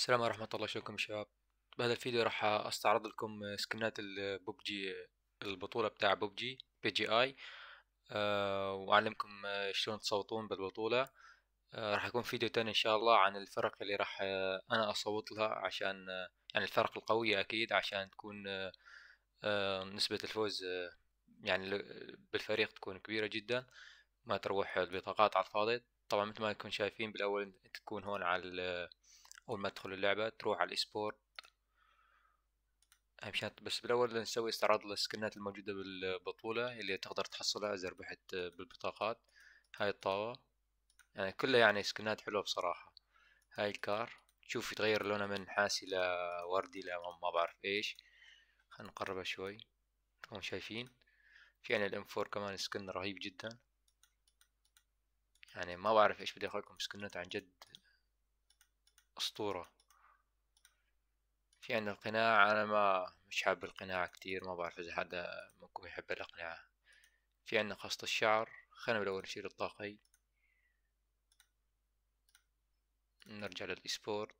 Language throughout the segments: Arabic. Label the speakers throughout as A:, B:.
A: السلام ورحمة الله شكرا شباب بهذا الفيديو راح استعرض لكم سكنات البوبجي البطولة بتاع بوبجي بي جي اي آه، واعلمكم شلون تصوتون بالبطولة آه، راح يكون فيديو تاني ان شاء الله عن الفرق اللي راح انا اصوت لها عشان يعني الفرق القوية اكيد عشان تكون آه، نسبة الفوز يعني بالفريق تكون كبيرة جدا ما تروح البطاقات على الفاضي طبعا مثل ما تكون شايفين بالاول تكون هون على اول ما تدخل اللعبة تروح على الاسبورت اهم بس بالاول نسوي استعراض للسكنات الموجودة بالبطولة اللي تقدر تحصلها اذا ربحت بالبطاقات هاي الطاوة يعني كلها يعني سكنات حلوة بصراحة هاي الكار تشوف يتغير لونها من نحاسي لوردي لما بعرف ايش خلينا نقربها شوي تكون شايفين في يعني الام فور كمان سكن رهيب جدا يعني ما بعرف ايش بدي اقول لكم سكنات عن جد أسطورة في عندنا القناع أنا ما مش حاب القناع كتير ما بعرف إذا حدا منكم يحب الأقنعة في عندنا قصة الشعر خلينا بالأول نشيل الطاقي نرجع للإسبورت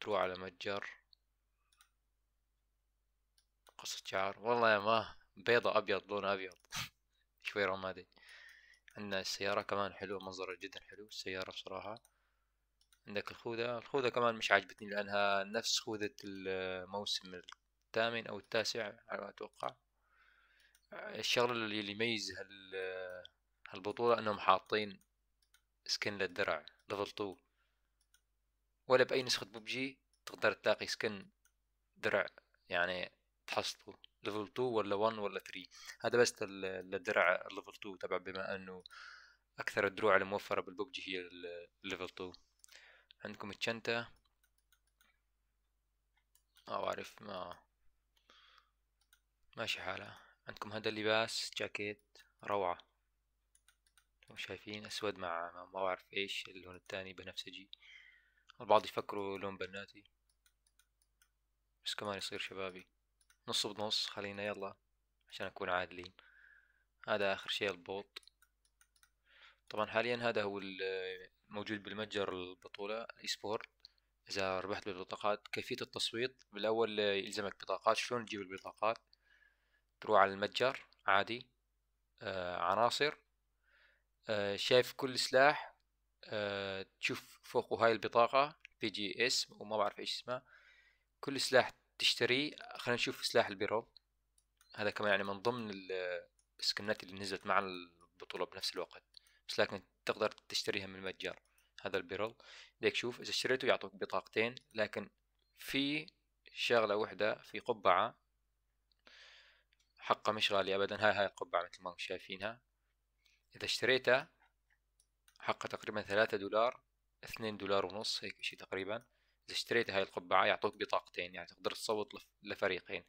A: تروح على متجر قصة شعر والله يا ما بيضة أبيض لون أبيض شوي رمادي عندنا السيارة كمان حلوة منظرها جدا حلو السيارة بصراحة عندك الخوذة الخوذة كمان مش عاجبتني لأنها نفس خوذة الموسم الثامن أو التاسع على ما أتوقع الشغلة اللي يميز هالبطولة أنهم حاطين سكن للدرع ليفل تو ولا بأي نسخة ببجي تقدر تلاقي سكن درع يعني تحصله ليفل 2 ولا 1 ولا 3 هذا بس للدرع ليفل 2 تبع بما أنه أكثر الدروع الموفرة بالببجي هي ليفل 2 عندكم الشنطة ما آه، بعرف ما ماشي حالها عندكم هذا اللباس جاكيت روعة شايفين اسود مع ما بعرف ايش اللون التاني بنفسجي البعض يفكروا لون بناتي بس كمان يصير شبابي نص بنص خلينا يلا عشان اكون عادلين هذا اخر شيء البوط طبعا حاليا هذا هو الموجود بالمتجر البطولة الإسبور إذا ربحت بالبطاقات كيفية التصويت بالأول آه، يلزمك بطاقات شلون تجيب البطاقات تروح على المتجر عادي آه عناصر آه شايف كل سلاح آه تشوف فوقه هاي البطاقة بي جي اس وما بعرف ايش اسمها كل سلاح تشتريه خلينا نشوف سلاح البيرول هذا كمان يعني من ضمن السكنات اللي نزلت مع البطولة بنفس الوقت بس لكن تقدر تشتريها من المتجر هذا البيرل ديك شوف اذا اشتريته يعطوك بطاقتين لكن في شغله وحده في قبعه حقه مش غالي ابدا هاي هاي القبعه مثل ما انتم شايفينها اذا اشتريتها حقه تقريبا ثلاثة دولار اثنين دولار ونص هيك شيء تقريبا اذا اشتريت هاي القبعه يعطوك بطاقتين يعني تقدر تصوت لفريقين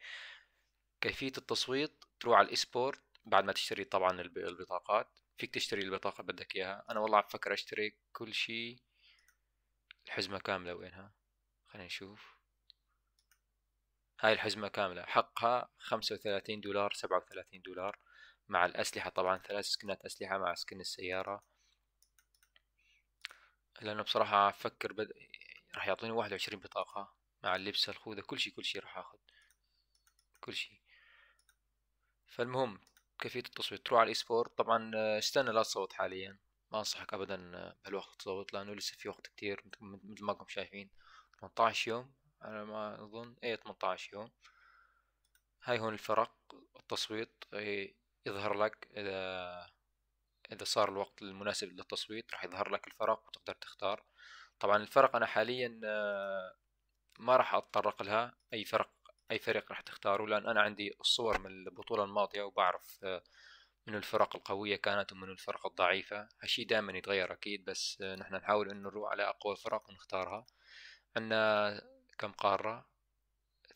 A: كيفيه التصويت تروح على الاسبورت بعد ما تشتري طبعا البطاقات فيك تشتري البطاقة بدك إياها أنا والله عم بفكر أشتري كل شي الحزمة كاملة وينها خلينا نشوف هاي الحزمة كاملة حقها خمسة وثلاثين دولار سبعة وثلاثين دولار مع الأسلحة طبعا ثلاث سكنات أسلحة مع سكن السيارة لأنه بصراحة أفكر بد... راح يعطوني واحد وعشرين بطاقة مع اللبس الخوذة كل شي كل شي راح أخذ كل شي فالمهم كيفيه التصويت تروح على الاي طبعا آه، استنى لا تصوت حاليا ما انصحك ابدا آه، بهالوقت تصوت لانه لسه في وقت كتير مثل ما كم شايفين 18 يوم على ما اظن اي 18 يوم هاي هون الفرق التصويت إيه، يظهر لك اذا اذا صار الوقت المناسب للتصويت راح يظهر لك الفرق وتقدر تختار طبعا الفرق انا حاليا آه، ما راح اتطرق لها اي فرق اي فريق راح تختاره لان انا عندي الصور من البطوله الماضيه وبعرف آه، من الفرق القويه كانت ومن الفرق الضعيفه هالشي دائما يتغير اكيد بس آه، نحن نحاول انه نروح على اقوى فرق ونختارها عندنا كم قاره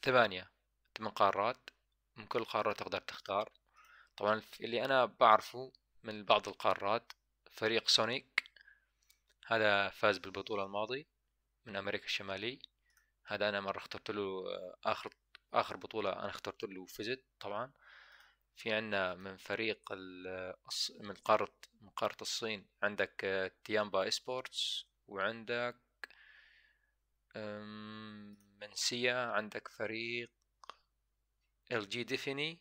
A: ثمانيه ثمان قارات من كل قاره تقدر تختار طبعا اللي انا بعرفه من بعض القارات فريق سونيك هذا فاز بالبطوله الماضي من امريكا الشمالي هذا انا مره اخترت له آه، اخر اخر بطوله انا اخترت له وفزت طبعا في عنا من فريق من قارة من قارة الصين عندك آه، تيامبا اسبورتس وعندك من سيا عندك فريق ال جي ديفيني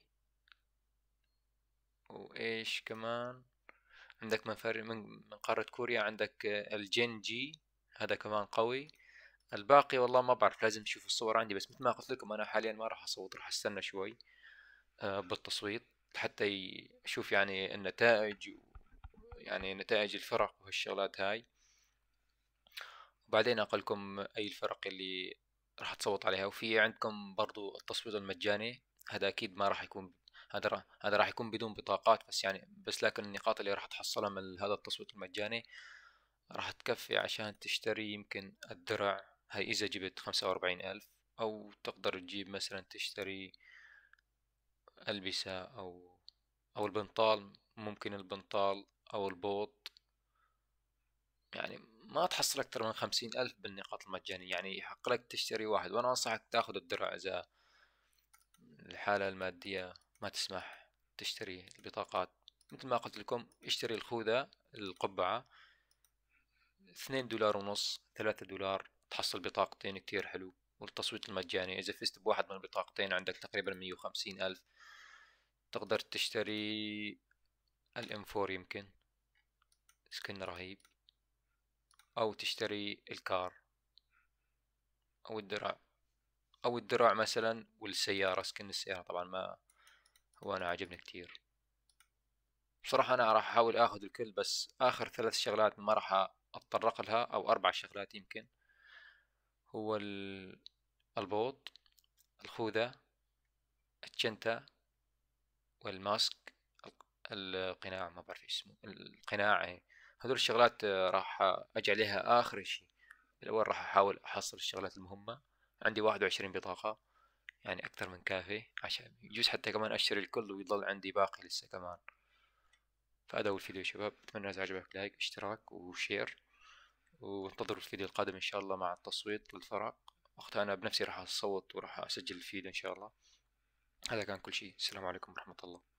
A: وايش كمان عندك من فريق من, من قارة كوريا عندك آه، الجين جي هذا كمان قوي الباقي والله ما بعرف لازم تشوفوا الصور عندي بس مثل ما قلت لكم انا حاليا ما راح اصوت راح استنى شوي آه، بالتصويت حتى اشوف يعني النتائج يعني نتائج الفرق وهالشغلات هاي وبعدين اقلكم اي الفرق اللي راح تصوت عليها وفي عندكم برضو التصويت المجاني هذا اكيد ما راح يكون هذا هذا راح يكون بدون بطاقات بس يعني بس لكن النقاط اللي راح تحصلها من هذا التصويت المجاني راح تكفي عشان تشتري يمكن الدرع هاي إذا جبت خمسة وأربعين ألف أو تقدر تجيب مثلا تشتري ألبسة أو أو البنطال ممكن البنطال أو البوط يعني ما تحصل أكثر من خمسين ألف بالنقاط المجانية يعني يحق لك تشتري واحد وأنا أنصحك تاخذ الدرع إذا الحالة المادية ما تسمح تشتري البطاقات مثل ما قلت لكم اشتري الخوذة القبعة اثنين دولار ونص ثلاثة دولار تحصل بطاقتين كتير حلو والتصويت المجاني إذا فزت بواحد من البطاقتين عندك تقريبا مية وخمسين ألف تقدر تشتري الام فور يمكن سكن رهيب أو تشتري الكار أو الدرع أو الدرع مثلا والسيارة سكن السيارة طبعا ما هو أنا عاجبني كتير بصراحة أنا راح أحاول أخذ الكل بس آخر ثلاث شغلات ما راح أتطرق لها أو أربع شغلات يمكن هو البوط الخوذة الشنطة والماسك القناع ما بعرف ايش اسمه القناع إيه. هذول الشغلات آه، راح اجعلها اخر شيء الاول راح احاول احصل الشغلات المهمة عندي واحد وعشرين بطاقة يعني اكثر من كافي عشان يجوز حتى كمان اشتري الكل ويظل عندي باقي لسه كمان فهذا هو الفيديو شباب اتمنى اذا عجبك لايك اشتراك وشير وانتظروا الفيديو القادم ان شاء الله مع التصويت للفرق وقتها انا بنفسي راح اصوت وراح اسجل الفيديو ان شاء الله هذا كان كل شيء السلام عليكم ورحمه الله